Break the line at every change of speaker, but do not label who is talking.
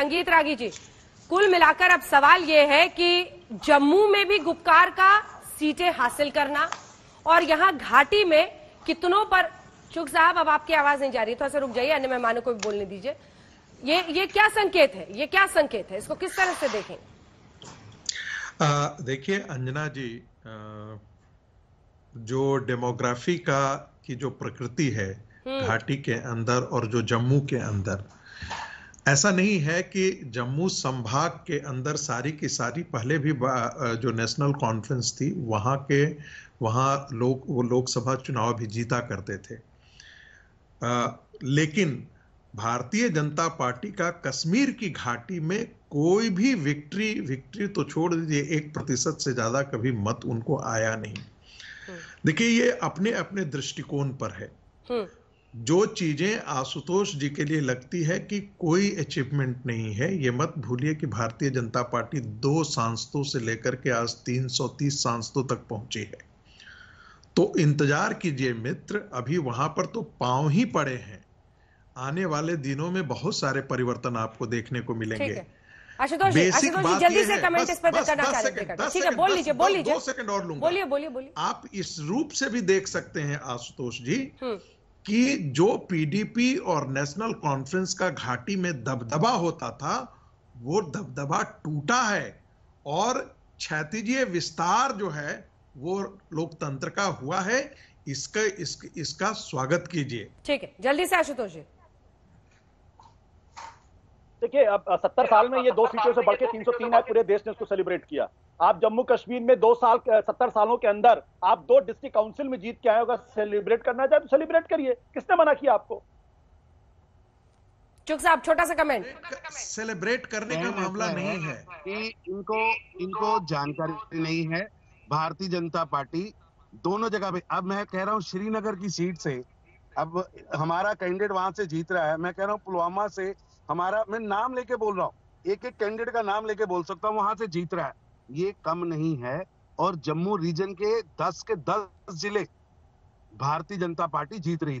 संगीत रागी जी कुल मिलाकर अब सवाल यह है कि जम्मू में भी गुप्कार का सीटें हासिल करना और यहां घाटी में कितनों पर चुक साहब अब आपकी आवाज नहीं जा रही थोड़ा सा रुक जाइए अन्य मेहमानों को भी बोलने दीजिए ये ये क्या संकेत है ये क्या संकेत है इसको किस तरह से देखें
देखिए अंजना जी आ, जो डेमोग्राफी का की जो प्रकृति है हम्म। घाटी के अंदर और जो जम्मू के अंदर ऐसा नहीं है कि जम्मू संभाग के अंदर सारी की सारी पहले भी जो नेशनल कॉन्फ्रेंस थी वहाँ के वहाँ लोग वो लोकसभा चुनाव भी जीता करते थे आ, लेकिन भारतीय जनता पार्टी का कश्मीर की घाटी में कोई भी विक्ट्री विक्ट्री तो छोड़ दीजिए एक प्रतिशत से ज़्यादा कभी मत उनको आया नहीं हम्म। देखिए ये अपने अपने दृष्टिकोण पर है हम्म। जो चीज़ें आशुतोष जी के लिए लगती है कि कोई अचीवमेंट नहीं है ये मत भूलिए कि भारतीय जनता पार्टी दो सांसदों से लेकर के आज 330 सांसदों तक पहुंची है तो इंतजार कीजिए मित्र अभी वहां पर तो पांव ही पड़े हैं आने वाले दिनों में बहुत सारे परिवर्तन आपको देखने को मिलेंगे
आशुतोष जी आशुतोष जी जल्दी से कमेंट इस पर करना ठीक है बोल लीजिए बोल लीजिए दो सेकंड और लूंगा बोलिए बोलिए बोलिए
आप इस रूप से भी देख सकते हैं आशुतोष जी हम्म। कि जो पीडीपी और नेशनल कॉन्फ्रेंस का घाटी में दबदबा होता था वो दबदबा टूटा है और क्षतिजीय विस्तार जो है वो लोकतंत्र का हुआ है इसका इस, इसका स्वागत कीजिए
ठीक है जल्दी से आशुतोष जी
देखिए अब सत्तर साल में ये दो सीटों से बढ़ के तीन है पूरे देश ने उसको सेलिब्रेट किया आप जम्मू कश्मीर में दो साल सत्तर सालों के अंदर आप दो डिस्ट्रिक्ट काउंसिल में जीत के आए अगर सेलिब्रेट करना चाहे तो सेलिब्रेट करिए किसने मना किया आपको आप साहब छोटा सा कमेंट सेलिब्रेट करने का मामला नहीं है कि इनको इनको जानकारी नहीं है भारतीय जनता पार्टी दोनों जगह पे अब मैं कह रहा हूँ श्रीनगर की सीट से अब हमारा कैंडिडेट वहां से जीत रहा है मैं कह रहा हूँ पुलवामा से हमारा मैं नाम लेके बोल रहा हूँ एक एक कैंडिडेट का नाम लेके बोल सकता हूँ वहां से जीत रहा है ये कम नहीं है और जम्मू रीजन के 10 के 10 जिले भारतीय जनता पार्टी जीत रही